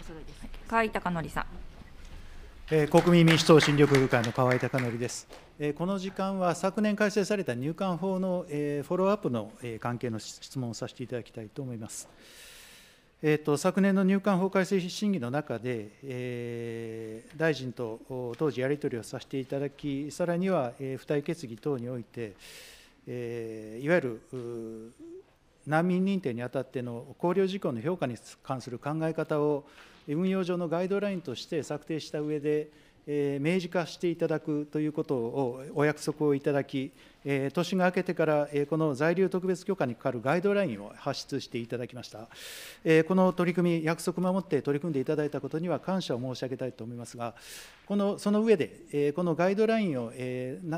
お揃いです。河合孝則さん。えー、国民民主党新緑部会の河合孝則です、えー。この時間は昨年改正された入管法の、えー、フォローアップの、えー、関係の質問をさせていただきたいと思います。えーと、と昨年の入管法改正審議の中で、えー、大臣と当時やり取りをさせていただき、さらには、えー、付帯決議等において、えー、いわゆる難民認定にあたっての考慮事項の評価に関する考え方を運用上のガイドラインとして策定した上で、明示化していただくということをお約束をいただき、年が明けてから、この在留特別許可に係るガイドラインを発出していただきました、この取り組み、約束を守って取り組んでいただいたことには感謝を申し上げたいと思いますが、このその上で、このガイドラインを、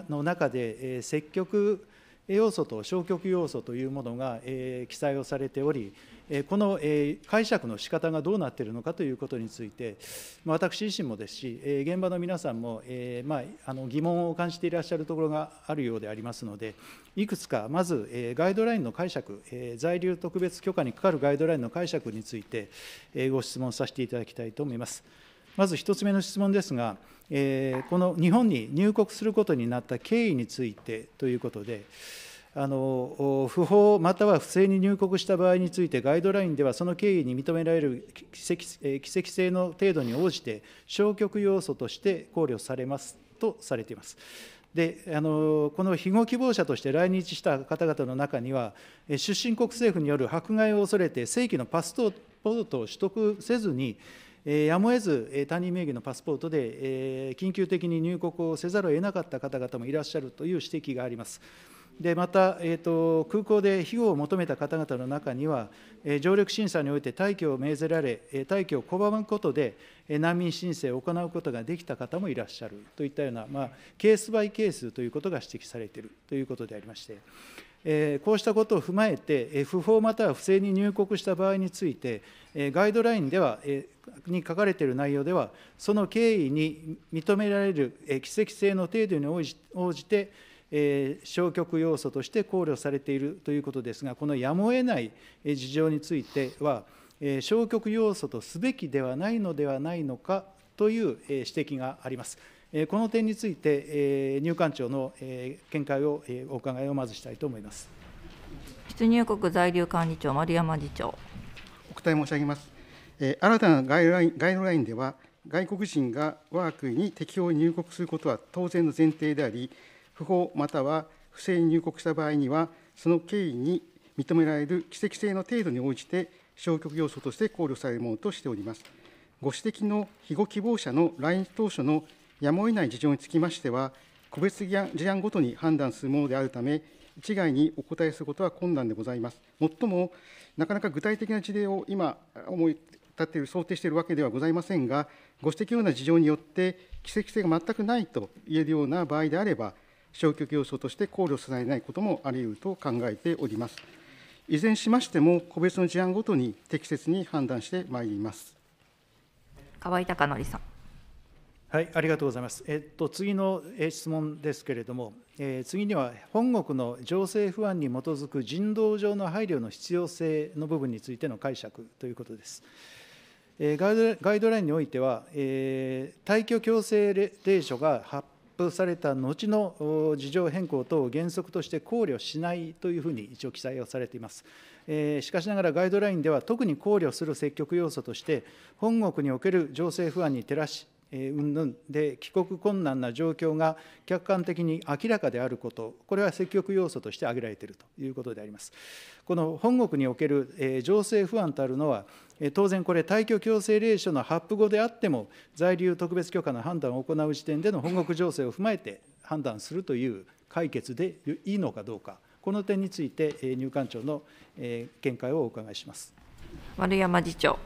の中で、積極、要素と消極要素というものが、え記載をされており、えこの、え解釈の仕方がどうなっているのかということについて、ま私自身もですし、え現場の皆さんも、えまあ、の疑問を感じていらっしゃるところがあるようでありますので、いくつか、まず、えガイドラインの解釈、え在留特別許可にかかるガイドラインの解釈について、えご質問させていただきたいと思います。まず1つ目の質問ですが、えー、この日本に入国することになった経緯についてということで、あの不法または不正に入国した場合について、ガイドラインではその経緯に認められる奇跡性の程度に応じて、消極要素として考慮されますとされています。であのこの非護希望者として来日した方々の中には、出身国政府による迫害を恐れて、正規のパスポートを取得せずに、やむを得ず、他人名義のパスポートで緊急的に入国をせざるを得なかった方々もいらっしゃるという指摘があります。でまた、えーと、空港で庇護を求めた方々の中には、えー、上陸審査において退去を命ぜられ、えー、退去を拒むことで、えー、難民申請を行うことができた方もいらっしゃるといったような、まあ、ケースバイケースということが指摘されているということでありまして。こうしたことを踏まえて、不法または不正に入国した場合について、ガイドラインでは、に書かれている内容では、その経緯に認められる奇跡性の程度に応じて、消極要素として考慮されているということですが、このやむを得ない事情については、消極要素とすべきではないのではないのかという指摘があります。この点について、入管庁の見解をお伺いをまずしたいと思います出入国在留管理庁、丸山次長。お答え申し上げます。新たなガイドラインガイドラインでは、外国人が我が国に適法に入国することは当然の前提であり、不法または不正に入国した場合には、その経緯に認められる奇跡性の程度に応じて、消極要素として考慮されるものとしております。ご指摘の被護希望者の来日当初のやむを得ない事情につきましては、個別事案ごとに判断するものであるため、一概にお答えすることは困難でございます。もっとも、なかなか具体的な事例を今、思い立っている、想定しているわけではございませんが、ご指摘のような事情によって、奇跡性が全くないと言えるような場合であれば、消極要素として考慮されないこともあり得ると考えております。いずれにしましても、個別の事案ごとに適切に判断してまいります。河合孝則さん。はい、ありがとうございます。えっと、次の質問ですけれども、えー、次には本国の情勢不安に基づく人道上の配慮の必要性の部分についての解釈ということです。えー、ガイドラインにおいては、えー、退去強制令書が発布された後の事情変更等を原則として考慮しないというふうに一応記載をされています。えしかしながらガイドラインでは特に考慮する積極要素として、本国における情勢不安に照らし云々で帰国困難な状況が客観的に明らかであること、これは積極要素として挙げられているということであります。この本国における情勢不安たるのは、当然これ、退去強制令書の発布後であっても、在留特別許可の判断を行う時点での本国情勢を踏まえて判断するという解決でいいのかどうか、この点について入管庁の見解をお伺いします丸山次長。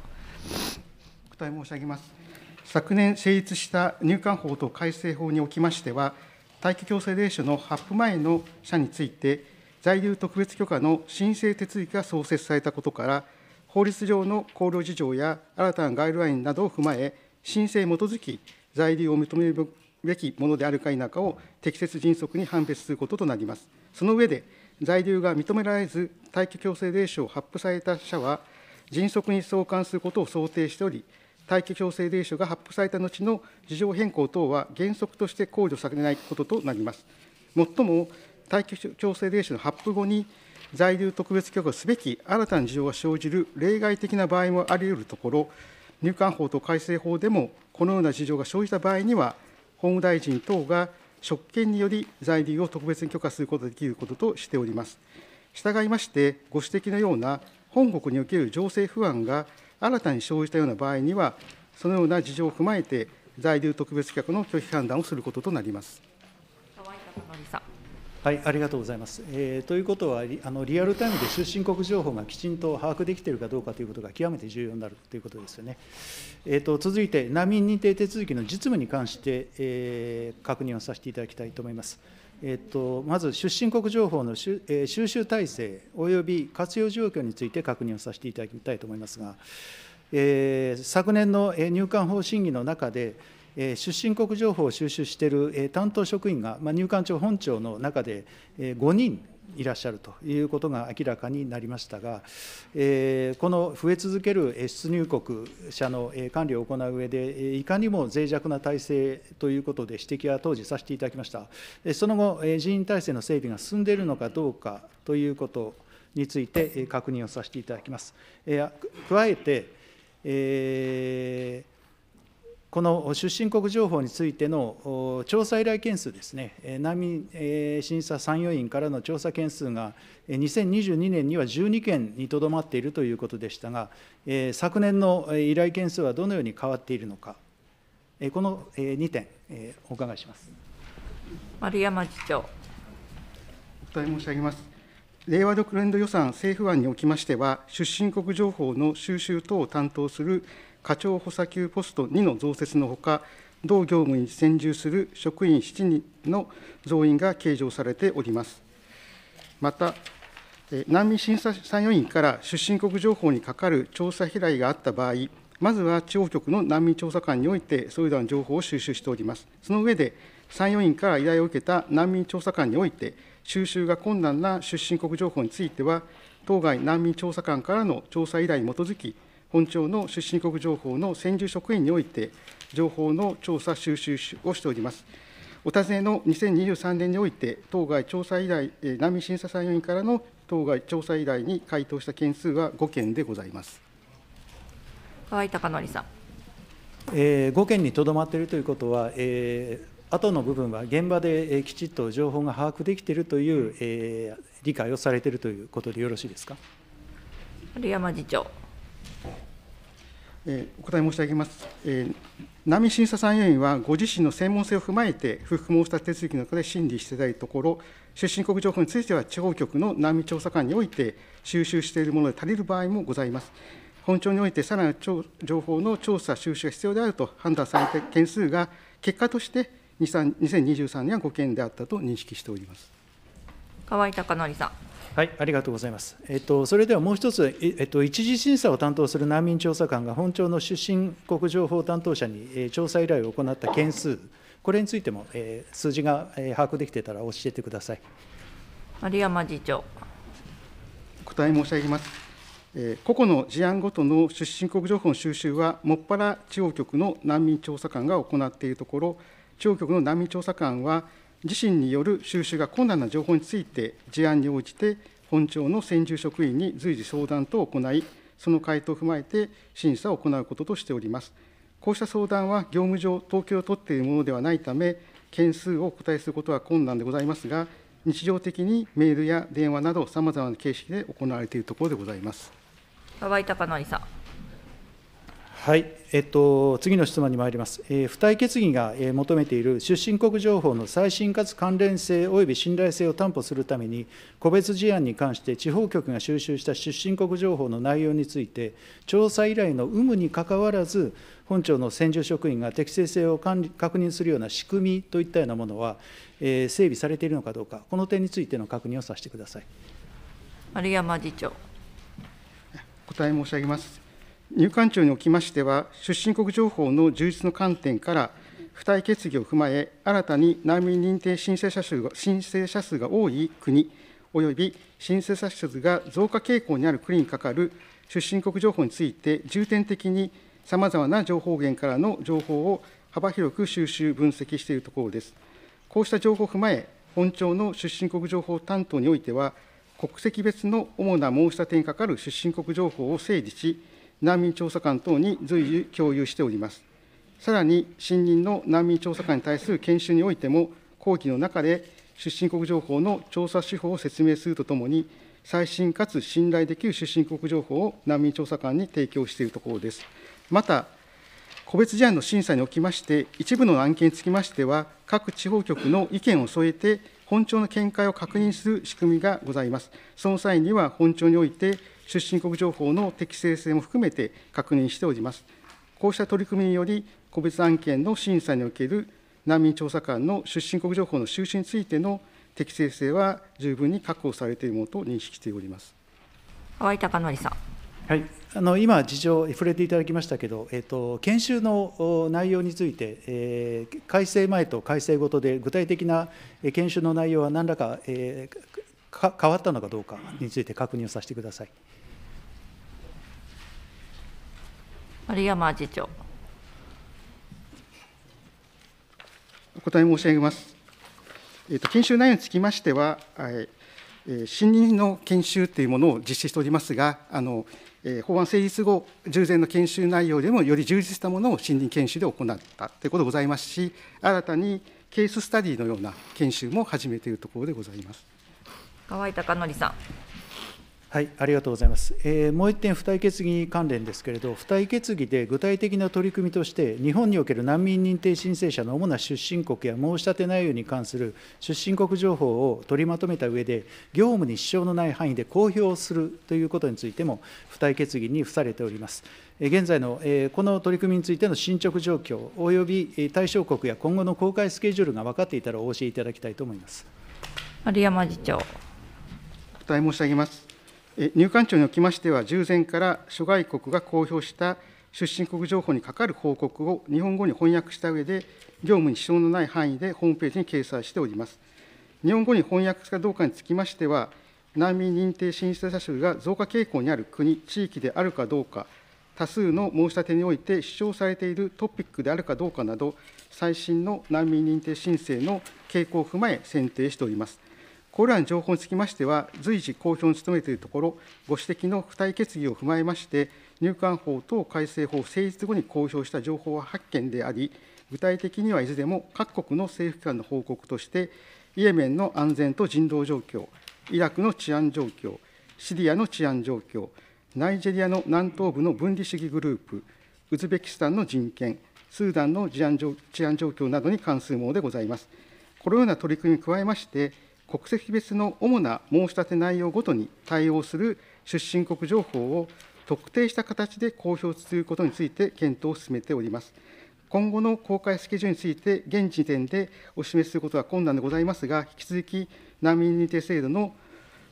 答え申し上げます。昨年成立した入管法と改正法におきましては、待機強制令書の発布前の者について、在留特別許可の申請手続きが創設されたことから、法律上の考慮事情や新たなガイドラインなどを踏まえ、申請に基づき在留を認めるべきものであるか否かを適切迅速に判別することとなります。その上で、在留が認められず、待機強制令書を発布された者は、迅速に送還することを想定しており、待機強制令書が発布された後の事情変更等は原則として控除されないこととなります。もっとも、待機強制令書の発布後に、在留特別許可すべき新たな事情が生じる例外的な場合もあり得るところ、入管法と改正法でも、このような事情が生じた場合には、法務大臣等が職権により在留を特別に許可することができることとしております。従いまして、ご指摘のような本国における情勢不安が新たに生じたような場合には、そのような事情を踏まえて、在留特別客の拒否判断をすることとなります。はい、ありがとうございます。えー、ということはあの、リアルタイムで出身国情報がきちんと把握できているかどうかということが極めて重要になるということですよね。えーと、続いて、難民認定手続きの実務に関して、えー、確認をさせていただきたいと思います。えっと、まず出身国情報の収集体制および活用状況について確認をさせていただきたいと思いますが、えー、昨年の入管法審議の中で、え出身国情報を収集している担当職員が、まあ、入管庁本庁の中で5人いらっしゃるということが明らかになりましたが、えー、この増え続ける出入国者の管理を行う上で、いかにも脆弱な体制ということで指摘は当時させていただきました。その後、人員体制の整備が進んでいるのかどうかということについて確認をさせていただきます。加えて、えーこの出身国情報についての調査依頼件数ですね、難民審査参与員からの調査件数が、2022年には12件にとどまっているということでしたが、昨年の依頼件数はどのように変わっているのか、この2点、お伺いします丸山次長。お答え申し上げます。令和6年度予算政府案におきましては、出身国情報の収集等を担当する課長補佐級ポスト2の増設のほか、同業務に専従する職員7人の増員が計上されております。また、難民審査参与員から出身国情報に係る調査依頼があった場合、まずは地方局の難民調査官において、それらの情報を収集しております。その上で、参与員から依頼を受けた難民調査官において、収集が困難な出身国情報については、当該難民調査官からの調査依頼に基づき、本庁の出身国情報の専従職員において、情報の調査、収集をしております。お尋ねの2023年において、当該調査依頼、難民審査参与員からの当該調査依頼に回答した件数は5件でございます河合貴則さん、えー、5件にとどまっているということは、えー、後の部分は現場で、えー、きちっと情報が把握できているという、えー、理解をされているということでよろしいですか。丸山次長お答え申し上げます。難民審査参与員は、ご自身の専門性を踏まえて、不服申し立て手続きの中で審理していただいたところ、出身国情報については、地方局の難民調査官において、収集しているもので足りる場合もございます。本庁において、さらなる情報の調査、収集が必要であると判断された件数が、結果として2023年は5件であったと認識しております。河合貴則さん。はい、ありがとうございます。えっと、それではもう一つ、えっと、一次審査を担当する難民調査官が本庁の出身国情報担当者に、え調査依頼を行った件数、これについても、えー、数字が、え把握できてたら教えてください。丸山次長。答え申し上げます。え個々の事案ごとの出身国情報の収集は、もっぱら地方局の難民調査官が行っているところ、地方局の難民調査官は、自身による収集が困難な情報について、事案に応じて本庁の専従職員に随時相談等を行い、その回答を踏まえて審査を行うこととしております。こうした相談は業務上統計を取っているものではないため、件数をお答えすることは困難でございますが、日常的にメールや電話など、さまざまな形式で行われているところでございます。河合さん。はい、えっと、次の質問に参ります。えー、付帯決議が、えー、求めている出身国情報の最新かつ関連性及び信頼性を担保するために、個別事案に関して地方局が収集した出身国情報の内容について、調査依頼の有無にかかわらず、本庁の専従職員が適正性を確認するような仕組みといったようなものは、えー、整備されているのかどうか、この点についての確認をさせてください。丸山次長。答え申し上げます。入管庁におきましては、出身国情報の充実の観点から、付帯決議を踏まえ、新たに難民認定申請者数が申請者数が多い国、および申請者数が増加傾向にある国にかかる出身国情報について、重点的にさまざまな情報源からの情報を幅広く収集・分析しているところです。こうした情報を踏まえ、本庁の出身国情報担当においては、国籍別の主な申し立てにかかる出身国情報を整理し、難民調査官等に随時共有しております。さらに、新任の難民調査官に対する研修においても、講義の中で出身国情報の調査手法を説明するとともに、最新かつ信頼できる出身国情報を難民調査官に提供しているところです。また、個別事案の審査におきまして、一部の案件につきましては、各地方局の意見を添えて、本庁の見解を確認する仕組みがございます。その際には、本庁において、出身国情報の適正性も含めて確認しております。こうした取り組みにより、個別案件の審査における難民調査官の出身国情報の収集についての適正性は十分に確保されているものと認識しております。淡井隆則さん。はい、あの今、事情、触れていただきましたけど、えっと、研修の内容について、えー、改正前と改正ごとで、具体的な研修の内容は何らか、えー、か変わったのかどうかについて確認をさせてください。丸山次長。お答え申し上げます。えーと、研修内容につきましては、えー、新任の研修というものを実施しておりますが、あのえー、法案成立後、従前の研修内容でもより充実したものを新任研修で行ったということでございますし、新たにケーススタディのような研修も始めているところでございます。河合貴則さん。はい、ありがとうございます。えー、もう1点、付帯決議関連ですけれど、付帯決議で具体的な取り組みとして、日本における難民認定申請者の主な出身国や申し立て内容に関する出身国情報を取りまとめた上で、業務に支障のない範囲で公表するということについても、付帯決議に付されております。現在のこの取り組みについての進捗状況、および対象国や今後の公開スケジュールが分かっていたらお教えいただきたいと思います。丸山次長。伝え申し上げます。入管庁におきましては、従前から諸外国が公表した出身国情報に係る報告を日本語に翻訳した上で、業務に支障のない範囲でホームページに掲載しております。日本語に翻訳かどうかにつきましては、難民認定申請者数が増加傾向にある国、地域であるかどうか、多数の申し立てにおいて主張されているトピックであるかどうかなど、最新の難民認定申請の傾向を踏まえ、選定しております。これらの情報につきましては、随時公表に努めているところ、ご指摘の付帯決議を踏まえまして、入管法等改正法成立後に公表した情報は発見であり、具体的にはいずれも各国の政府機関の報告として、イエメンの安全と人道状況、イラクの治安状況、シリアの治安状況、ナイジェリアの南東部の分離主義グループ、ウズベキスタンの人権、スーダンの治安状況などに関するものでございます。このような取り組みに加えまして、国籍別の主な申し立て内容ごとに対応する出身国情報を特定した形で公表することについて検討を進めております。今後の公開スケジュールについて、現時点でお示しすることは困難でございますが、引き続き難民認定制度の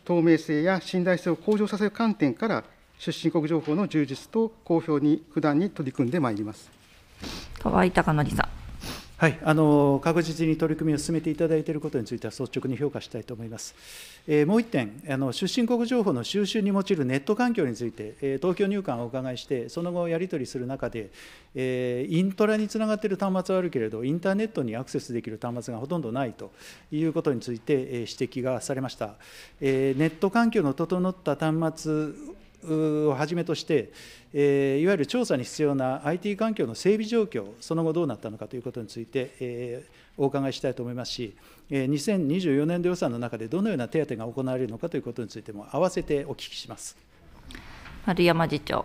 透明性や信頼性を向上させる観点から、出身国情報の充実と公表に、不断に取り組んでまいります河合隆則さん。はい、あの確実に取り組みを進めていただいていることについては率直に評価したいと思います。えー、もう1点あの、出身国情報の収集に用いるネット環境について、えー、東京入管をお伺いして、その後やり取りする中で、えー、イントラにつながっている端末はあるけれど、インターネットにアクセスできる端末がほとんどないということについて、え指摘がされました。えネット環境の整った端末をはじめとして、えいわゆる調査に必要な IT 環境の整備状況、その後どうなったのかということについて、えお伺いしたいと思いますし、え2024年度予算の中でどのような手当が行われるのかということについても、合わせてお聞きします丸山次長。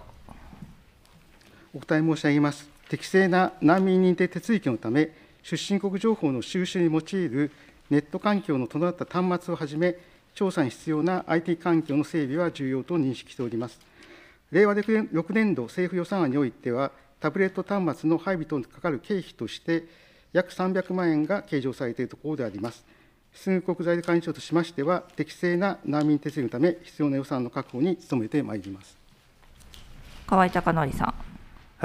お答え申し上げます。適正な難民認定手続きのため、出身国情報の収集に用いるネット環境の整った端末をはじめ、調査に必要な IT 環境の整備は重要と認識しております。令和6年度政府予算案においては、タブレット端末の配備等にかかる経費として、約300万円が計上されているところであります。出入国財管理庁としましては、適正な難民手数きのため、必要な予算の確保に努めてまいります河合孝則さん。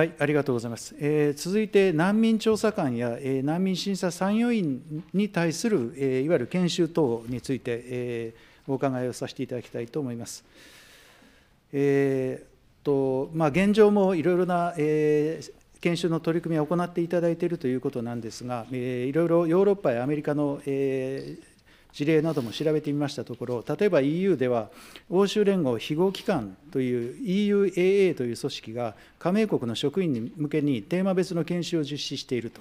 はい、ありがとうございます。えー、続いて、難民調査官や、えー、難民審査参与員に対する、えー、いわゆる研修等について、えー、お伺いをさせていただきたいと思います。えーとまあ、現状もいろいろな、えー、研修の取り組みを行っていただいているということなんですが、えー、いろいろヨーロッパやアメリカの、えー、事例なども調べてみましたところ、例えば EU では、欧州連合非合機関という EUAA という組織が、加盟国の職員向けにテーマ別の研修を実施していると、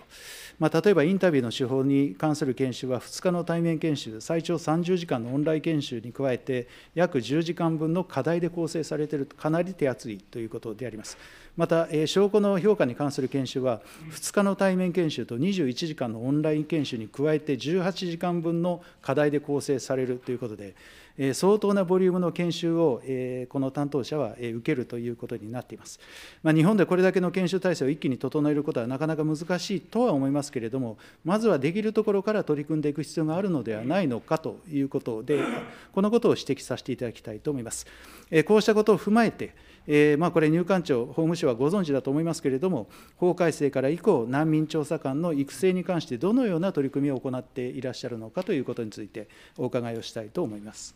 まあ、例えばインタビューの手法に関する研修は、2日の対面研修、最長30時間のオンライン研修に加えて、約10時間分の課題で構成されていると、かなり手厚いということであります。また、えー、証拠の評価に関する研修は、2日の対面研修と21時間のオンライン研修に加えて、18時間分の課題題で構成されるということで、え相当なボリュームの研修を、えこの担当者は、え受けるということになっています。まあ、日本でこれだけの研修体制を一気に整えることはなかなか難しいとは思いますけれども、まずはできるところから取り組んでいく必要があるのではないのかということで、このことを指摘させていただきたいと思います。えこうしたことを踏まえて、えー、まあ、これ、入管庁、法務省はご存知だと思いますけれども、法改正から以降、難民調査官の育成に関して、どのような取り組みを行っていらっしゃるのかということについて、お伺いをしたいと思います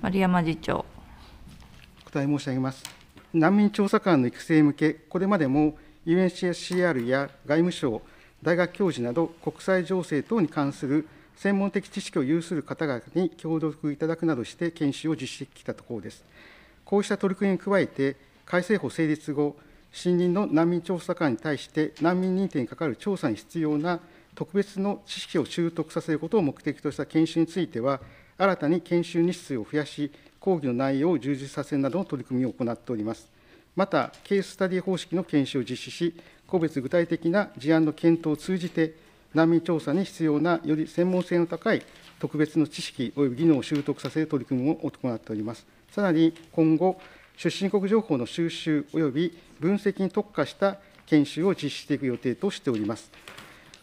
丸山次長。お答え申し上げます。難民調査官の育成向け、これまでも UNCCR や外務省、大学教授など、国際情勢等に関する専門的知識を有する方々に協力いただくなどして研修を実施してきたところです。こうした取り組みに加えて、改正法成立後、森林の難民調査官に対して難民認定にかかる調査に必要な特別の知識を習得させることを目的とした研修については、新たに研修日数を増やし、講義の内容を充実させるなどの取り組みを行っております。また、ケーススタディ方式の研修を実施し、個別具体的な事案の検討を通じて、難民調査に必要なより専門性の高い特別の知識及び技能を習得させる取り組みを行っております。さらに今後、出身国情報の収集及び分析に特化した研修を実施していく予定としております。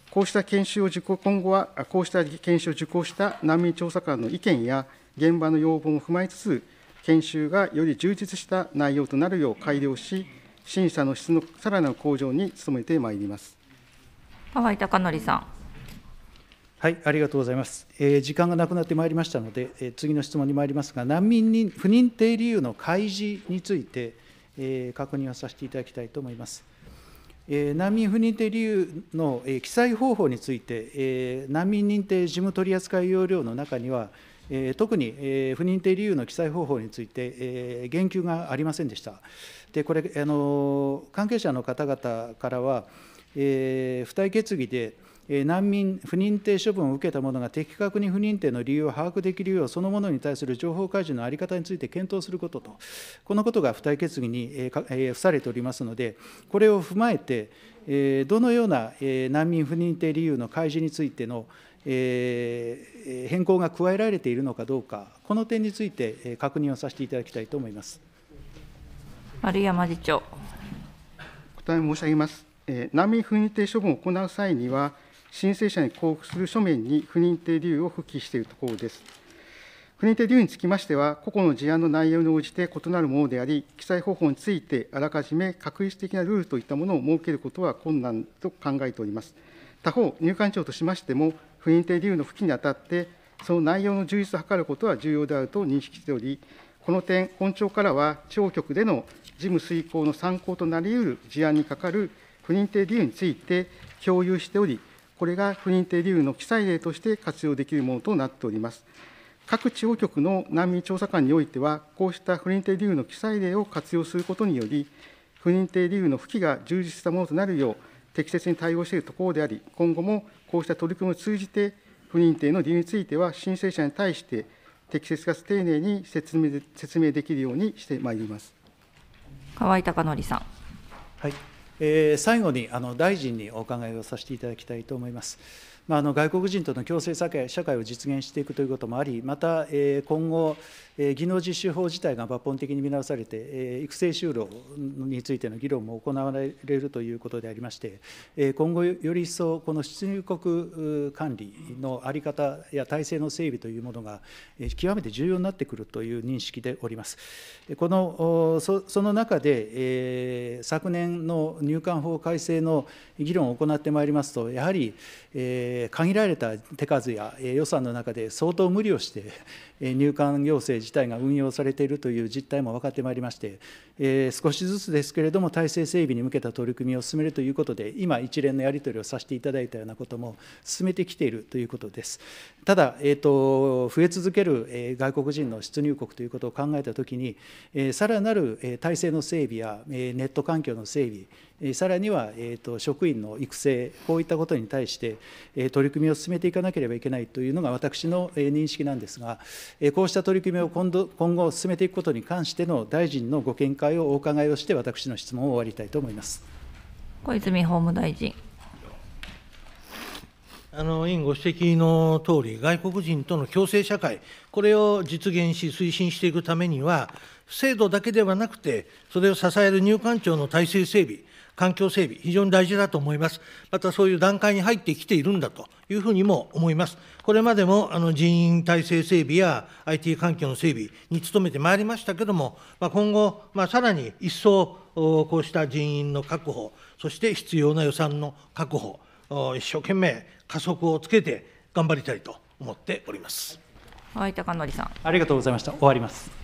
こうした研修を受講、今後はこうした研修を受講した難民調査官の意見や現場の要望も踏まえつつ、研修がより充実した内容となるよう改良し、審査の質のさらなる向上に努めてまいります。河井貴則さん。はい、ありがとうございます。えー、時間がなくなってまいりましたので、えー、次の質問に参りますが、難民に不認定理由の開示について、えー、確認をさせていただきたいと思います。えー、難民不認定理由の、えー、記載方法について、えー、難民認定事務取扱要領の中には、え特に、え不認定理由の記載方法について、え言及がありませんでした。でこれあの関係者の方々からは、えー、付帯決議で、難民不認定処分を受けた者が的確に不認定の理由を把握できるよう、そのものに対する情報開示の在り方について検討することと、このことが付帯決議に付されておりますので、これを踏まえて、どのような難民不認定理由の開示についての変更が加えられているのかどうか、この点について確認をさせていただきたいと思います丸山次長。答え申し上げます。難民不認定処分を行う際には、申請者に交付する書面に不認定理由を付記しているところです。不認定理由につきましては、個々の事案の内容に応じて異なるものであり、記載方法についてあらかじめ確立的なルールといったものを設けることは困難と考えております。他方、入管庁としましても、不認定理由の付記にあたって、その内容の充実を図ることは重要であると認識しており、この点、本庁からは、地方局での事務遂行の参考となりうる事案に係る不認定理由について共有しており、これが不認定理由の記載例として活用できるものとなっております。各地方局の難民調査官においては、こうした不認定理由の記載例を活用することにより、不認定理由の付記が充実したものとなるよう、適切に対応しているところであり、今後もこうした取り組みを通じて、不認定の理由については、申請者に対して適切かつ丁寧に説明説明できるようにしてまいります河合貴則さん。はいえー、最後にあの大臣にお伺いをさせていただきたいと思います。まあ、あの外国人との共生社会を実現していくということもあり、また、えー、今後、えー、技能実習法自体が抜本的に見直されて、えー、育成就労についての議論も行われるということでありまして、えー、今後、より一層、この出入国管理の在り方や体制の整備というものが、えー、極めて重要になってくるという認識でおります。このそその中で、えー、昨年の入管法改正の議論を行ってまいりますと、やはり、えー、限られた手数や予算の中で相当無理をして入管行政自体が運用されているという実態も分かってまいりまして、少しずつですけれども、体制整備に向けた取り組みを進めるということで、今、一連のやり取りをさせていただいたようなことも進めてきているということです。ただ、えーと、増え続ける、外国人の出入国ということを考えたときに、さらなる、体制の整備や、ネット環境の整備、さらには、職員の育成、こういったことに対して、取り組みを進めていかなければいけないというのが私の、認識なんですが、こうした取り組みを今度今後進めていくことに関しての大臣のご見解をお伺いをして、私の質問を終わりたいと思います小泉法務大臣。あの委員ご指摘のとおり、外国人との共生社会、これを実現し、推進していくためには、制度だけではなくて、それを支える入管庁の体制整備、環境整備、非常に大事だと思います。またそういう段階に入ってきているんだというふうにも思います。これまでもあの人員体制整備や IT 環境の整備に努めてまいりましたけれども、まあ、今後、まあ、さらに一層、こうした人員の確保、そして必要な予算の確保、一生懸命加速をつけて頑張りたいと思っております。はい、高則さん。ありがとうございました。終わります。